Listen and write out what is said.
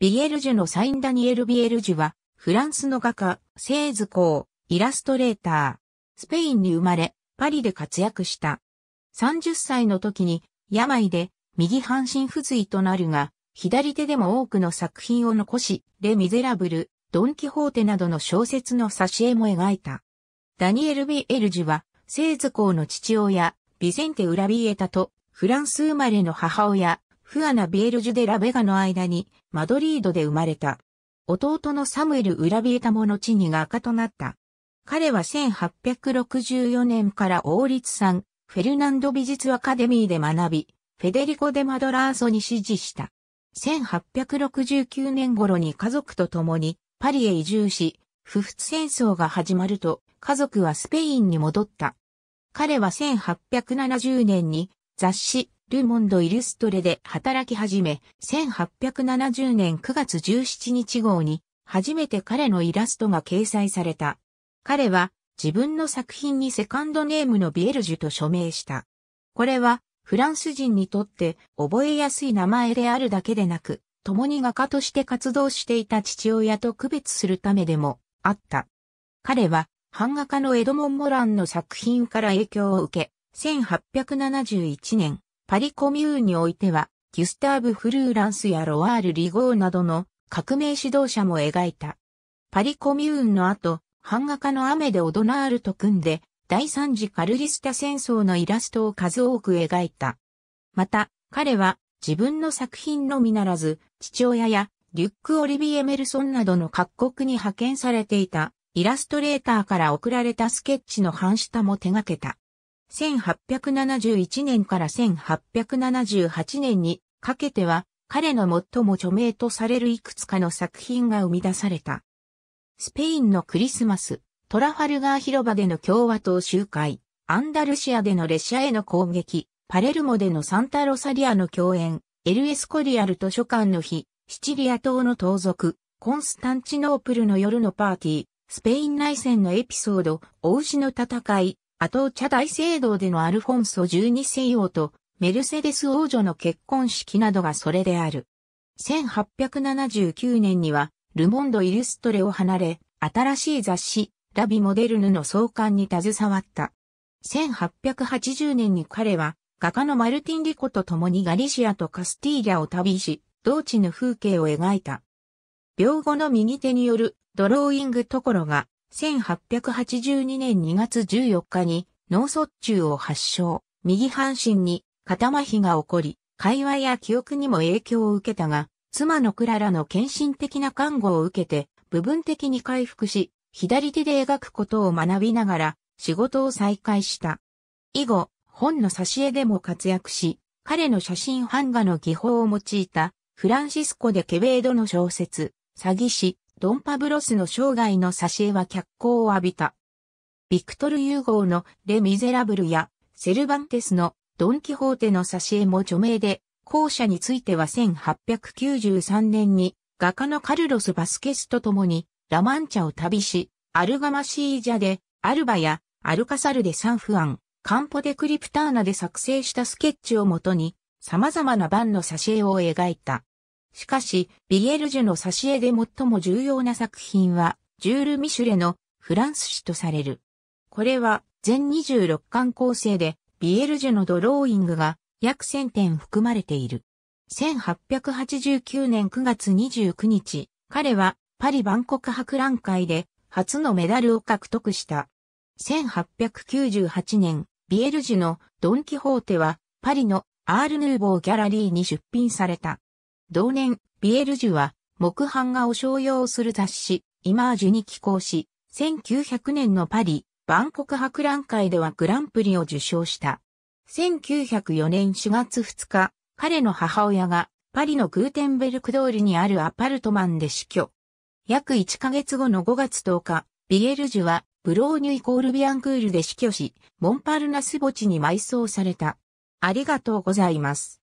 ビエルジュのサイン・ダニエル・ビエルジュは、フランスの画家、製図工、イラストレーター。スペインに生まれ、パリで活躍した。30歳の時に、病で、右半身不随となるが、左手でも多くの作品を残し、レ・ミゼラブル、ドン・キホーテなどの小説の挿絵も描いた。ダニエル・ビエルジュは、製図工の父親、ビゼンテ・ウラビエタと、フランス生まれの母親、フアナ・ビエルジュ・デ・ラ・ベガの間に、マドリードで生まれた。弟のサムエル・ウラビエタモの地に画家となった。彼は1864年から王立産、フェルナンド美術アカデミーで学び、フェデリコ・デ・マドラーソに支持した。1869年頃に家族と共にパリへ移住し、不仏戦争が始まると家族はスペインに戻った。彼は1870年に雑誌ルモンド・イルストレで働き始め、1870年9月17日号に、初めて彼のイラストが掲載された。彼は、自分の作品にセカンドネームのビエルジュと署名した。これは、フランス人にとって覚えやすい名前であるだけでなく、共に画家として活動していた父親と区別するためでもあった。彼は、版画家のエドモン・モランの作品から影響を受け、1871年、パリコミューンにおいては、ギュスターブ・フルーランスやロワール・リゴーなどの革命指導者も描いた。パリコミューンの後、版画家の雨でオドナールと組んで、第三次カルリスタ戦争のイラストを数多く描いた。また、彼は自分の作品のみならず、父親やリュック・オリビエ・メルソンなどの各国に派遣されていたイラストレーターから送られたスケッチの半下も手掛けた。1871年から1878年にかけては彼の最も著名とされるいくつかの作品が生み出された。スペインのクリスマス、トラファルガー広場での共和党集会、アンダルシアでの列車への攻撃、パレルモでのサンタロサリアの共演、エルエスコリアル図書館の日、シチリア島の盗賊、コンスタンチノープルの夜のパーティー、スペイン内戦のエピソード、大牛の戦い、アトーチャ大聖堂でのアルフォンソ12世王とメルセデス王女の結婚式などがそれである。1879年には、ルモンド・イルストレを離れ、新しい雑誌、ラビ・モデルヌの創刊に携わった。1880年に彼は、画家のマルティン・リコと共にガリシアとカスティーリャを旅し、同地の風景を描いた。病後の右手によるドローイングところが1882年2月14日に脳卒中を発症、右半身に肩麻痺が起こり、会話や記憶にも影響を受けたが、妻のクララの献身的な看護を受けて、部分的に回復し、左手で描くことを学びながら、仕事を再開した。以後、本の挿絵でも活躍し、彼の写真版画の技法を用いた、フランシスコ・デ・ケベードの小説、詐欺師、ドンパブロスの生涯の挿絵は脚光を浴びた。ビクトル・ユーゴーのレ・ミゼラブルやセルバンテスのドン・キホーテの挿絵も著名で、後者については1893年に画家のカルロス・バスケスと共にラマンチャを旅し、アルガマシージャでアルバやアルカサルでサンフアン、カンポデ・クリプターナで作成したスケッチをもとに様々な版の挿絵を描いた。しかし、ビエルジュの挿絵で最も重要な作品は、ジュール・ミシュレのフランス史とされる。これは全26巻構成で、ビエルジュのドローイングが約1000点含まれている。1889年9月29日、彼はパリ万国博覧会で初のメダルを獲得した。1898年、ビエルジュのドン・キホーテはパリのアール・ヌーボー・ギャラリーに出品された。同年、ビエルジュは、木版画を商用する雑誌、イマージュに寄稿し、1900年のパリ、万国博覧会ではグランプリを受賞した。1904年4月2日、彼の母親がパリのグーテンベルク通りにあるアパルトマンで死去。約1ヶ月後の5月10日、ビエルジュはブローニュイコールビアンクールで死去し、モンパルナス墓地に埋葬された。ありがとうございます。